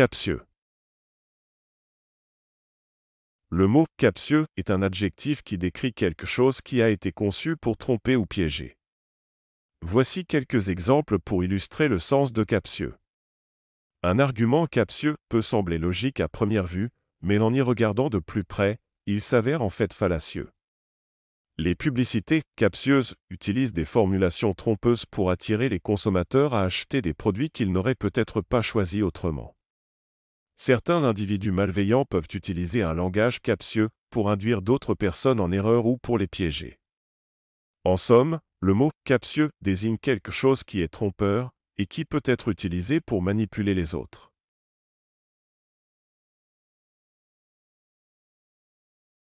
Captieux. Le mot captieux est un adjectif qui décrit quelque chose qui a été conçu pour tromper ou piéger. Voici quelques exemples pour illustrer le sens de captieux. Un argument captieux peut sembler logique à première vue, mais en y regardant de plus près, il s'avère en fait fallacieux. Les publicités captieuses utilisent des formulations trompeuses pour attirer les consommateurs à acheter des produits qu'ils n'auraient peut-être pas choisis autrement. Certains individus malveillants peuvent utiliser un langage captieux pour induire d'autres personnes en erreur ou pour les piéger. En somme, le mot captieux désigne quelque chose qui est trompeur et qui peut être utilisé pour manipuler les autres.